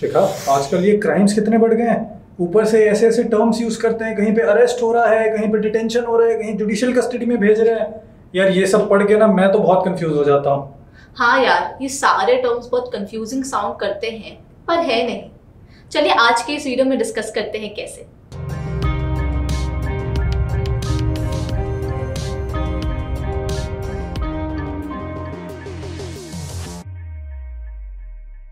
शिखा आजकल ये क्राइम्स कितने बढ़ गए हैं ऊपर से ऐसे ऐसे टर्म्स यूज करते हैं कहीं पे अरेस्ट हो रहा है कहीं पे डिटेंशन हो रहा है कहीं जुडिशियल कस्टडी में भेज रहे हैं यार ये सब पढ़ के ना मैं तो बहुत कंफ्यूज हो जाता हूँ हाँ यार ये सारे टर्म्स बहुत कंफ्यूजिंग साउंड करते हैं पर है नहीं चलिए आज के इस वीडियो में डिस्कस करते हैं कैसे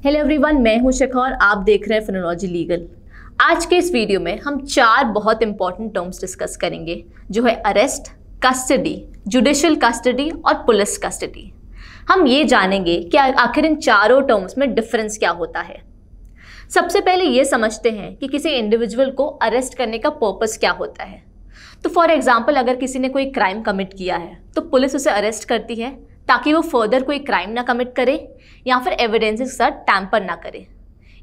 हेलो एवरीवन मैं हूं शिखा और आप देख रहे हैं फिनोलॉजी लीगल आज के इस वीडियो में हम चार बहुत इंपॉर्टेंट टर्म्स डिस्कस करेंगे जो है अरेस्ट कस्टडी जुडिशल कस्टडी और पुलिस कस्टडी हम ये जानेंगे कि आखिर इन चारों टर्म्स में डिफरेंस क्या होता है सबसे पहले ये समझते हैं कि किसी इंडिविजुअल को अरेस्ट करने का पर्पस क्या होता है तो फॉर एग्जाम्पल अगर किसी ने कोई क्राइम कमिट किया है तो पुलिस उसे अरेस्ट करती है ताकि वो फर्दर कोई क्राइम ना कमिट करे या फिर एविडेंस के साथ टैम्पर ना करे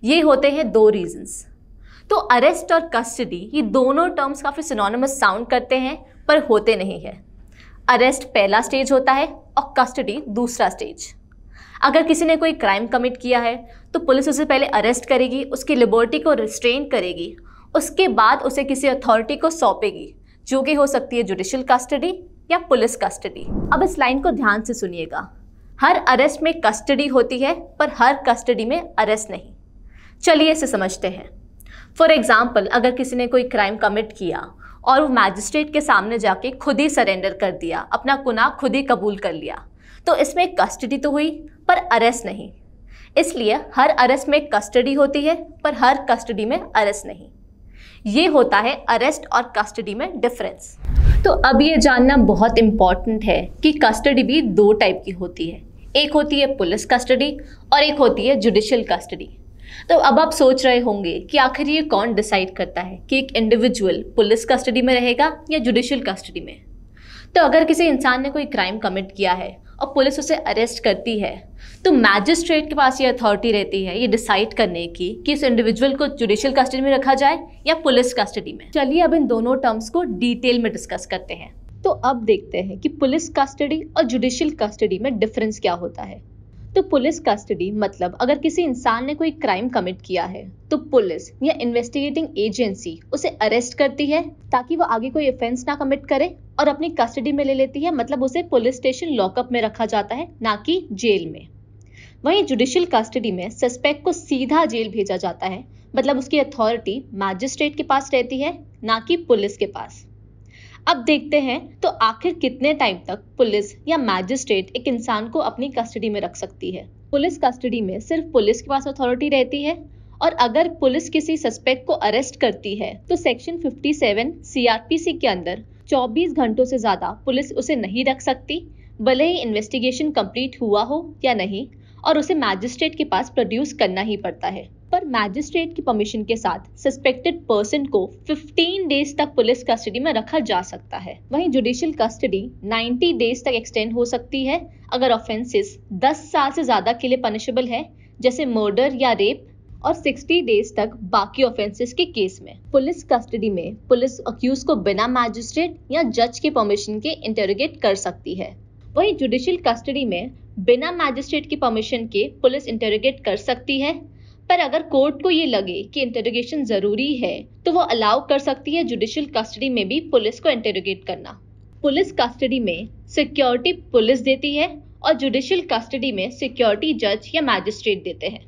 ये होते हैं दो रीजंस तो अरेस्ट और कस्टडी ये दोनों टर्म्स काफ़ी सिनोनमस साउंड करते हैं पर होते नहीं है अरेस्ट पहला स्टेज होता है और कस्टडी दूसरा स्टेज अगर किसी ने कोई क्राइम कमिट किया है तो पुलिस उसे पहले अरेस्ट करेगी उसकी लिबर्टी को रिस्ट्रेन करेगी उसके बाद उसे किसी अथॉरिटी को सौंपेगी जो कि हो सकती है जुडिशल कस्टडी या पुलिस कस्टडी अब इस लाइन को ध्यान से सुनिएगा हर अरेस्ट में कस्टडी होती है पर हर कस्टडी में अरेस्ट नहीं चलिए इसे समझते हैं फॉर एग्ज़ाम्पल अगर किसी ने कोई क्राइम कमिट किया और वो मैजिस्ट्रेट के सामने जाके खुद ही सरेंडर कर दिया अपना गुनाह खुद ही कबूल कर लिया तो इसमें कस्टडी तो हुई पर अरेस्ट नहीं इसलिए हर अरेस्ट में कस्टडी होती है पर हर कस्टडी में अरेस्ट नहीं ये होता है अरेस्ट और कस्टडी में डिफरेंस तो अब ये जानना बहुत इम्पॉर्टेंट है कि कस्टडी भी दो टाइप की होती है एक होती है पुलिस कस्टडी और एक होती है जुडिशल कस्टडी तो अब आप सोच रहे होंगे कि आखिर ये कौन डिसाइड करता है कि एक इंडिविजुअल पुलिस कस्टडी में रहेगा या जुडिशल कस्टडी में तो अगर किसी इंसान ने कोई क्राइम कमिट किया है और पुलिस उसे अरेस्ट करती है तो मैजिस्ट्रेट के पास ये अथॉरिटी रहती है ये डिसाइड करने की कि इस इंडिविजुअल को जुडिशियल कस्टडी में रखा जाए या पुलिस कस्टडी में चलिए अब इन दोनों टर्म्स को डिटेल में डिस्कस करते हैं तो अब देखते हैं कि पुलिस कस्टडी और जुडिशियल कस्टडी में डिफरेंस क्या होता है तो पुलिस कस्टडी मतलब अगर किसी इंसान ने कोई क्राइम कमिट किया है तो पुलिस या इन्वेस्टिगेटिंग एजेंसी उसे अरेस्ट करती है ताकि वो आगे कोई ऑफेंस ना कमिट करे और अपनी कस्टडी में ले लेती है मतलब उसे पुलिस स्टेशन लॉकअप में रखा जाता है ना कि जेल में वहीं जुडिशियल कस्टडी में सस्पेक्ट को सीधा जेल भेजा जाता है मतलब उसकी अथॉरिटी मैजिस्ट्रेट के पास रहती है ना कि पुलिस के पास अब देखते हैं तो आखिर कितने टाइम तक पुलिस या मैजिस्ट्रेट एक इंसान को अपनी कस्टडी में रख सकती है पुलिस कस्टडी में सिर्फ पुलिस के पास अथॉरिटी रहती है और अगर पुलिस किसी सस्पेक्ट को अरेस्ट करती है तो सेक्शन 57 सीआरपीसी के अंदर 24 घंटों से ज्यादा पुलिस उसे नहीं रख सकती भले ही इन्वेस्टिगेशन कंप्लीट हुआ हो या नहीं और उसे मैजिस्ट्रेट के पास प्रोड्यूस करना ही पड़ता है पर मैजिस्ट्रेट की परमिशन के साथ सस्पेक्टेड पर्सन को 15 डेज तक पुलिस कस्टडी में रखा जा सकता है वहीं जुडिशियल कस्टडी 90 डेज तक एक्सटेंड हो सकती है अगर ऑफेंसेस 10 साल से ज्यादा के लिए पनिशेबल है जैसे मर्डर या रेप और 60 डेज तक बाकी ऑफेंसेस के केस में पुलिस कस्टडी में पुलिस अक्यूज को बिना मैजिस्ट्रेट या जज के परमिशन के इंटेरोगेट कर सकती है वहीं जुडिशियल कस्टडी में बिना मैजिस्ट्रेट की परमिशन के पुलिस इंटेरोगेट कर सकती है पर अगर कोर्ट को ये लगे कि इंटरोगेशन ज़रूरी है तो वो अलाउ कर सकती है जुडिशियल कस्टडी में भी पुलिस को इंटरोगेट करना पुलिस कस्टडी में सिक्योरिटी पुलिस देती है और जुडिशियल कस्टडी में सिक्योरिटी जज या मैजिस्ट्रेट देते हैं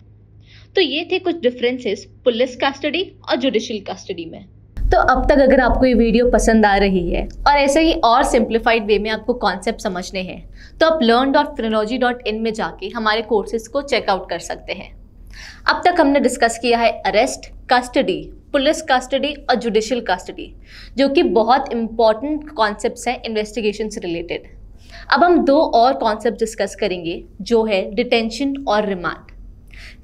तो ये थे कुछ डिफरेंसेस पुलिस कस्टडी और जुडिशियल कस्टडी में तो अब तक अगर आपको ये वीडियो पसंद आ रही है और ऐसे ही और सिंप्लीफाइड वे में आपको कॉन्सेप्ट समझने हैं तो आप learn dot Finology dot in में जाके हमारे कोर्सेज को चेकआउट कर सकते हैं अब तक हमने डिस्कस किया है अरेस्ट कस्टडी पुलिस कस्टडी और जुडिशियल कस्टडी जो कि बहुत इंपॉर्टेंट कॉन्सेप्ट हैं इन्वेस्टिगेशन से रिलेटेड अब हम दो और कॉन्सेप्ट डिस्कस करेंगे जो है डिटेंशन और रिमांड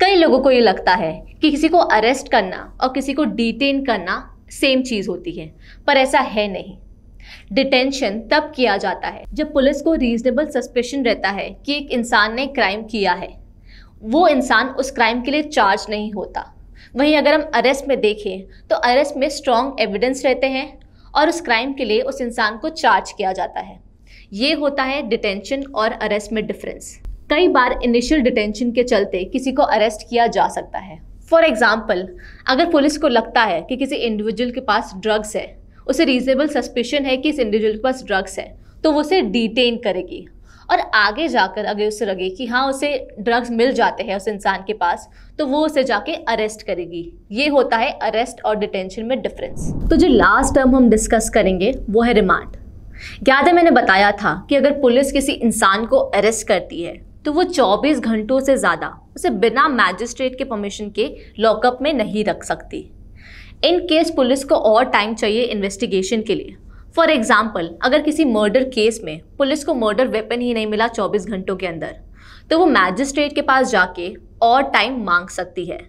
कई लोगों को ये लगता है कि किसी को अरेस्ट करना और किसी को डिटेन करना सेम चीज़ होती है पर ऐसा है नहीं डिटेंशन तब किया जाता है जब पुलिस को रीजनेबल सस्पेशन रहता है कि एक इंसान ने क्राइम किया है वो इंसान उस क्राइम के लिए चार्ज नहीं होता वहीं अगर हम अरेस्ट में देखें तो अरेस्ट में स्ट्रॉन्ग एविडेंस रहते हैं और उस क्राइम के लिए उस इंसान को चार्ज किया जाता है ये होता है डिटेंशन और अरेस्ट में डिफरेंस कई बार इनिशियल डिटेंशन के चलते किसी को अरेस्ट किया जा सकता है फॉर एग्जाम्पल अगर पुलिस को लगता है कि किसी इंडिविजुअल के पास ड्रग्स है उसे रीजनेबल सस्पेशन है कि इस इंडिविजुअल के पास ड्रग्स है तो वो उसे डिटेन करेगी और आगे जाकर अगर उसे लगे कि हाँ उसे ड्रग्स मिल जाते हैं उस इंसान के पास तो वो उसे जाके अरेस्ट करेगी ये होता है अरेस्ट और डिटेंशन में डिफरेंस तो जो लास्ट टर्म हम डिस्कस करेंगे वो है रिमांड याद है मैंने बताया था कि अगर पुलिस किसी इंसान को अरेस्ट करती है तो वो 24 घंटों से ज़्यादा उसे बिना मैजिस्ट्रेट के परमिशन के लॉकअप में नहीं रख सकती इन केस पुलिस को और टाइम चाहिए इन्वेस्टिगेशन के लिए फॉर एग्जाम्पल अगर किसी मर्डर केस में पुलिस को मर्डर वेपन ही नहीं मिला 24 घंटों के अंदर तो वो मैजिस्ट्रेट के पास जाके और टाइम मांग सकती है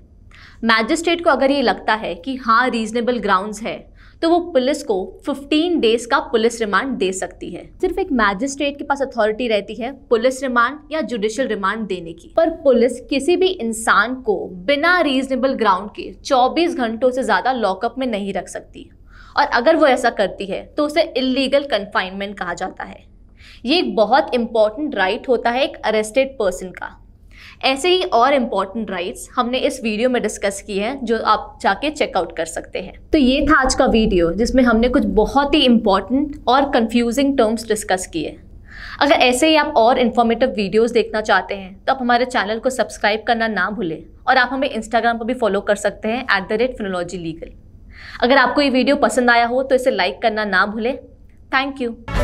मैजिस्ट्रेट को अगर ये लगता है कि हाँ रीजनेबल ग्राउंड्स है तो वो पुलिस को 15 डेज का पुलिस रिमांड दे सकती है सिर्फ एक मैजिस्ट्रेट के पास अथॉरिटी रहती है पुलिस रिमांड या जुडिशियल रिमांड देने की पर पुलिस किसी भी इंसान को बिना रीजनेबल ग्राउंड के 24 घंटों से ज़्यादा लॉकअप में नहीं रख सकती और अगर वो ऐसा करती है तो उसे इलीगल कन्फाइनमेंट कहा जाता है ये एक बहुत इंपॉर्टेंट राइट right होता है एक अरेस्टेड पर्सन का ऐसे ही और इम्पॉर्टेंट राइट्स हमने इस वीडियो में डिस्कस की है जो आप जाके चेकआउट कर सकते हैं तो ये था आज का वीडियो जिसमें हमने कुछ बहुत ही इम्पॉर्टेंट और कन्फ्यूजिंग टर्म्स डिस्कस किए अगर ऐसे ही आप और इन्फॉर्मेटिव वीडियोस देखना चाहते हैं तो आप हमारे चैनल को सब्सक्राइब करना ना भूलें और आप हमें इंस्टाग्राम पर भी फॉलो कर सकते हैं at the rate Finology legal अगर आपको ये वीडियो पसंद आया हो तो इसे लाइक करना ना भूलें थैंक यू